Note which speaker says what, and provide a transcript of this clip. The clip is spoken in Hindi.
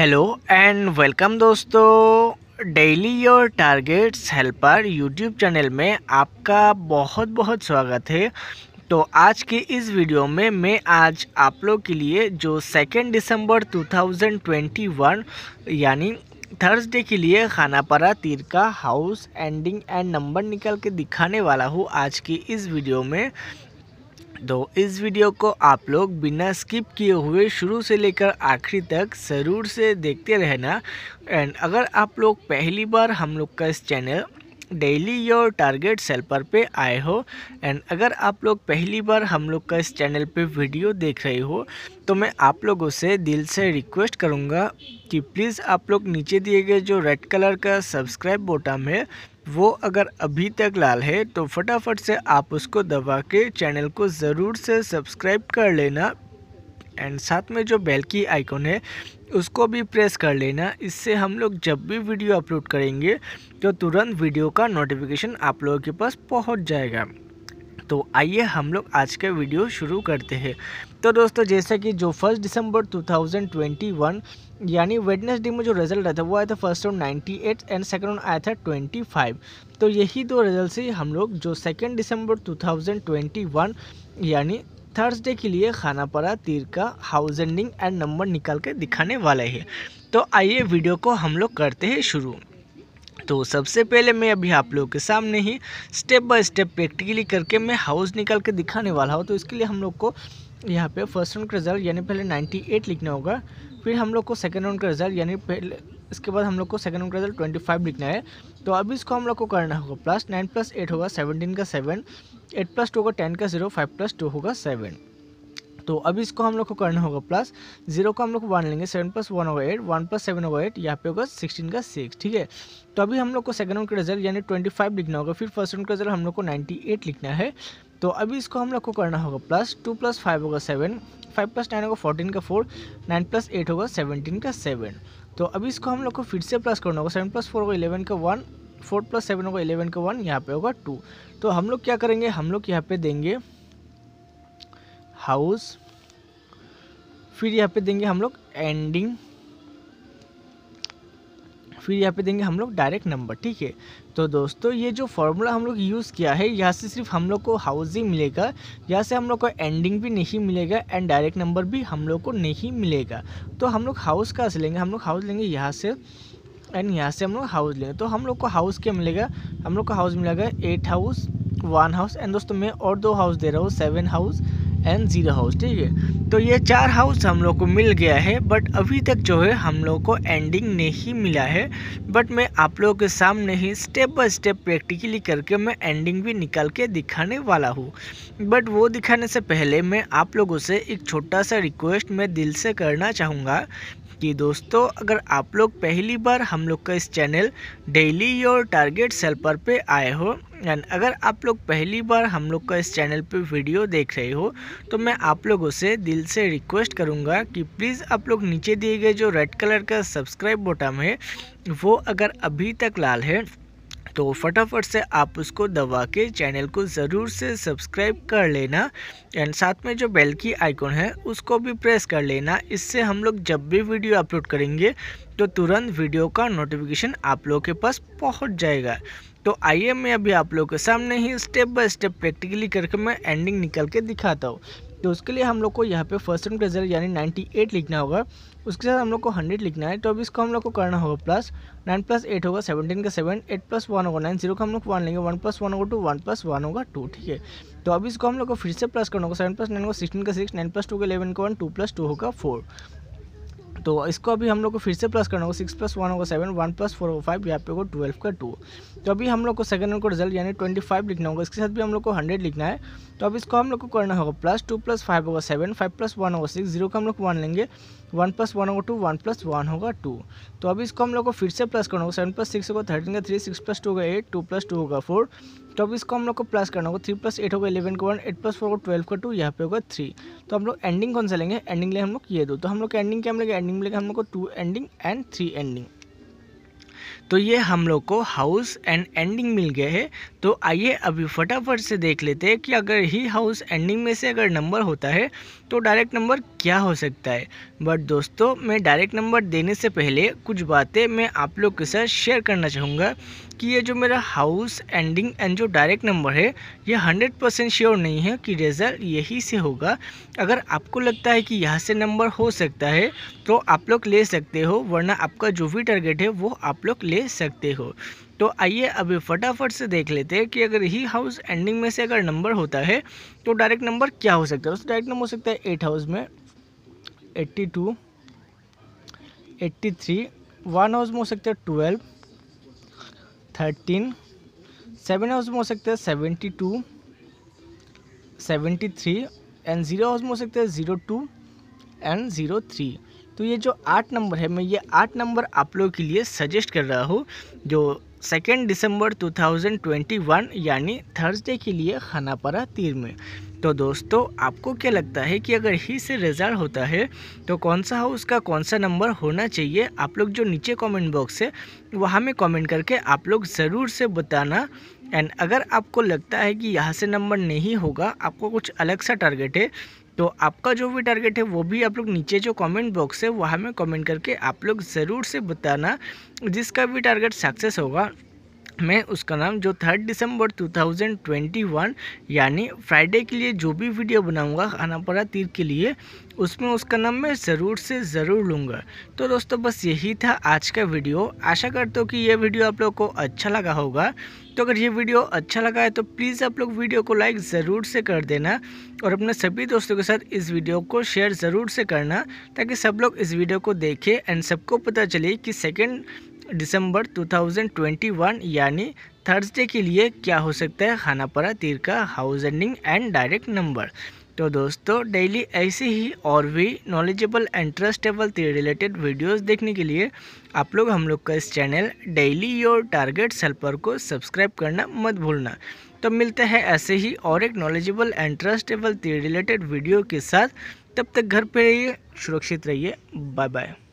Speaker 1: हेलो एंड वेलकम दोस्तों daily your targets helper YouTube channel में आपका बहुत बहुत स्वागत है तो आज के इस वीडियो में मैं आज आप लोग के लिए जो सेकेंड दिसंबर 2021 यानी थर्सडे के लिए खानापारा तीर का हाउस एंडिंग एंड नंबर निकल के दिखाने वाला हूँ आज की इस वीडियो में तो इस वीडियो को आप लोग बिना स्किप किए हुए शुरू से लेकर आखिरी तक ज़रूर से देखते रहना एंड अगर आप लोग पहली बार हम लोग का इस channel daily your target helper पे आए हो एंड अगर आप लोग पहली बार हम लोग का इस चैनल पे वीडियो देख रहे हो तो मैं आप लोगों से दिल से रिक्वेस्ट करूँगा कि प्लीज़ आप लोग नीचे दिए गए जो रेड कलर का सब्सक्राइब बटन है वो अगर अभी तक लाल है तो फटाफट से आप उसको दबा के चैनल को ज़रूर से सब्सक्राइब कर लेना एंड साथ में जो बेल की आइकॉन है उसको भी प्रेस कर लेना इससे हम लोग जब भी वीडियो अपलोड करेंगे तो तुरंत वीडियो का नोटिफिकेशन आप लोगों के पास पहुंच जाएगा तो आइए हम लोग आज का वीडियो शुरू करते हैं तो दोस्तों जैसा कि जो फर्स्ट दिसंबर 2021 यानी वेडनेसडे में जो रिजल्ट आया था वो आया था first round 98 and second round आया था 25 तो यही दो रिजल्ट से हम लोग जो सेकंड दिसंबर 2021 यानी थर्सडे के लिए खानापारा तीर का हाउस एंडिंग एंड नंबर निकाल के दिखाने वाले हैं तो आइए वीडियो को हम लोग करते हैं शुरू तो सबसे पहले मैं अभी आप लोगों के सामने ही स्टेप बाय स्टेप प्रैक्टिकली करके मैं हाउस निकाल के दिखाने वाला हूँ तो इसके लिए हम लोग को यहाँ पे फर्स्ट राउंड का रिजल्ट यानी पहले 98 लिखना होगा फिर हम लोग को सेकेंड राउंड का रिजल्ट यानी पहले इसके बाद हम लोग को सेकेंड राउंड का रिजल्ट ट्वेंटी फाइव लिखना है तो अभी इसको हम लोग को करना होगा प्लस नाइन प्लस एट होगा सेवनटीन का सेवन एट प्लस टू होगा टेन का जीरो फाइव प्लस टू होगा सेवन तो अब इसको हम लोग को करना होगा प्लस जीरो को हम लोग वन लेंगे सेवन प्लस वन होगा एट वन प्लस सेवन होगा एट यहाँ पे होगा सिक्सटीन का सिक्स ठीक है तो अभी हम लोग को सेकंड राउंड का रिजल्ट यानी ट्वेंटी फाइव लिखना होगा फिर फर्स्ट राउंड का रिजल्ट हम लोग को नाइन्टी एट लिखना है तो अभी इसको हम लोग को करना होगा प्लस टू प्लस फाइव होगा सेवन फाइव प्लस नाइन होगा फोर्टीन का फोर नाइन प्लस एट होगा सेवनटीन का सेवन तो अभी इसको हम लोग को फिर से प्लस करना होगा सेवन प्लस फोर होगा इलेवन का वन फोर प्लस सेवन होगा इलेवन का वन यहाँ पे होगा टू तो हम लोग क्या करेंगे हम लोग यहाँ पे देंगे हाउस फिर यहाँ पे देंगे हम लोग एंडिंग फिर यहाँ पे देंगे हम लोग डायरेक्ट नंबर ठीक है तो दोस्तों ये जो फॉर्मूला हम लोग यूज़ किया है यहाँ से सिर्फ हम लोग को हाउस ही मिलेगा यहाँ से हम लोग को एंडिंग भी नहीं मिलेगा एंड डायरेक्ट नंबर भी हम लोग को नहीं मिलेगा तो हम लोग हाउस कहाँ से लेंगे हम लोग हाउस लेंगे यहाँ से एंड यहाँ से हम लोग हाउस लेंगे तो हम लोग को हाउस क्या मिलेगा हम लोग को हाउस मिलेगा eight house one house and दोस्तों मैं और दो हाउस दे रहा हूँ seven house and zero house ठीक है तो ये चार हाउस हम लोग को मिल गया है बट अभी तक जो है हम लोग को एंडिंग नहीं मिला है बट मैं आप लोगों के सामने ही स्टेप बाय स्टेप प्रैक्टिकली करके मैं एंडिंग भी निकाल के दिखाने वाला हूँ बट वो दिखाने से पहले मैं आप लोगों से एक छोटा सा रिक्वेस्ट मैं दिल से करना चाहूँगा कि दोस्तों अगर आप लोग पहली बार हम लोग का इस channel daily your target helper पे आए हो एंड अगर आप लोग पहली बार हम लोग का इस चैनल पे वीडियो देख रहे हो तो मैं आप लोगों से दिल से रिक्वेस्ट करूँगा कि प्लीज़ आप लोग नीचे दिए गए जो रेड कलर का सब्सक्राइब बटन है वो अगर अभी तक लाल है तो फटाफट से आप उसको दबा के चैनल को ज़रूर से सब्सक्राइब कर लेना एंड साथ में जो बेल की आइकॉन है उसको भी प्रेस कर लेना इससे हम लोग जब भी वीडियो अपलोड करेंगे तो तुरंत वीडियो का नोटिफिकेशन आप लोगों के पास पहुंच जाएगा तो आइए मैं अभी आप लोगों के सामने ही स्टेप बाय स्टेप प्रैक्टिकली करके मैं एंडिंग निकल के दिखाता हूँ तो उसके लिए हम लोग को यहाँ पे फर्स्ट टर्म रिजल्ट यानी 98 लिखना होगा उसके साथ हम लोग को 100 लिखना है तो अब इसको हम लोग को करना होगा प्लस 9 प्लस 8 होगा 17 का 7 एट प्लस वन होगा नाइन जीरो का हम लोग वन लेंगे वन प्लस वन होगा टू वन प्लस वन होगा टू ठीक है तो अब इसको हम लोग को फिर से प्लस करना होगा सेवन प्लस नाइन होगा सिक्सटीन का सिक्स नाइन प्लस टू का इलेवन का वन टू प्लस टू होगा फोर तो इसको अभी हम लोग को फिर से प्लस करना होगा सिक्स प्लस वन होगा सेवन वन प्लस फोर होगा फाइव यहाँ पे होगा ट्वेल्व का टू तो अभी हम लोग को सेकंड वन का रिजल्ट यानी ट्वेंटी फाइव लिखना होगा इसके साथ भी हम लोग को हंड्रेड लिखना है तो अब इसको हम लोग को करना होगा प्लस टू प्लस फाइव होगा सेवन फाइव प्लस वन होगा सिक्स जीरो का हम लोग वन लेंगे वन प्लस वन होगा टू वन प्लस वन होगा टू तो अभी इसको हम लोग को फिर से प्लस करना होगा सेवन प्लस सिक्स होगा थर्टीन का थ्री सिक्स प्लस टू होगा एट टू प्लस टू होगा फोर तो अब इसको हम लोग को प्लस करना होगा थ्री प्लस एट होगा इलेवन का वन एट प्लस फोर होगा ट्वेल्व का टू यहाँ पे होगा थ्री तो हम लोग एंडिंग कौन सा लेंगे एंडिंग लेंगे हम लोग ये दो तो हम लोग एंडिंग क्या हम लोग एंडिंग एंडिंग मिलेगा हम लोग को two ending and three ending तो ये हम लोग को हाउस एंड एंडिंग मिल गए हैं तो आइए अभी फटाफट से देख लेते हैं कि अगर ही हाउस एंडिंग में से अगर नंबर होता है तो डायरेक्ट नंबर क्या हो सकता है बट दोस्तों मैं डायरेक्ट नंबर देने से पहले कुछ बातें मैं आप लोग के साथ शेयर करना चाहूँगा कि ये जो मेरा हाउस एंडिंग एंड जो डायरेक्ट नंबर है ये हंड्रेड परसेंट श्योर नहीं है कि रिज़ल्ट यही से होगा अगर आपको लगता है कि यहाँ से नंबर हो सकता है तो आप लोग ले सकते हो वरना आपका जो भी टारगेट है वो आप लोग लोग ले सकते हो तो आइए अभी फटाफट से देख लेते हैं कि अगर ही हाउस एंडिंग में से अगर नंबर होता है तो डायरेक्ट नंबर क्या हो सकता है उस डायरेक्ट नंबर हो सकता है एट हाउस में eighty two eighty three one house में हो सकता है ट्वेल्व थर्टीन सेवन हाउस में हो सकता है seventy two seventy three and zero house में हो सकता है zero two and zero three तो ये जो आठ नंबर है मैं ये आठ नंबर आप लोगों के लिए सजेस्ट कर रहा हूँ जो सेकेंड दिसंबर 2021 यानी थर्सडे के लिए खानापारा तीर में तो दोस्तों आपको क्या लगता है कि अगर ही से रिजल्ट होता है तो कौन सा हाउस का कौन सा नंबर होना चाहिए आप लोग जो नीचे कमेंट बॉक्स है वहाँ में कमेंट करके आप लोग ज़रूर से बताना एंड अगर आपको लगता है कि यहाँ से नंबर नहीं होगा आपको कुछ अलग सा टारगेट है तो आपका जो भी टारगेट है वो भी आप लोग नीचे जो कमेंट बॉक्स है वहाँ में कमेंट करके आप लोग ज़रूर से बताना जिसका भी टारगेट सक्सेस होगा मैं उसका नाम जो थर्ड दिसंबर 2021 यानी फ्राइडे के लिए जो भी वीडियो बनाऊंगा पड़ा तीर के लिए उसमें उसका नाम मैं ज़रूर से ज़रूर लूँगा तो दोस्तों बस यही था आज का वीडियो आशा करता हूँ कि ये वीडियो आप लोग को अच्छा लगा होगा तो अगर ये वीडियो अच्छा लगा है तो प्लीज़ आप लोग वीडियो को लाइक ज़रूर से कर देना और अपने सभी दोस्तों के साथ इस वीडियो को शेयर ज़रूर से करना ताकि सब लोग इस वीडियो को देखें एंड सबको पता चले कि सेकेंड दिसंबर 2021 यानी थर्सडे के लिए क्या हो सकता है खानापारा तीर का house ending and direct number तो दोस्तों डेली ऐसे ही और भी knowledgeable and trustable teer related videos देखने के लिए आप लोग हम लोग का इस channel daily your target helper को सब्सक्राइब करना मत भूलना तो मिलते हैं ऐसे ही और एक knowledgeable and trustable teer related video के साथ तब तक घर पर रहिए सुरक्षित रहिए बाय बाय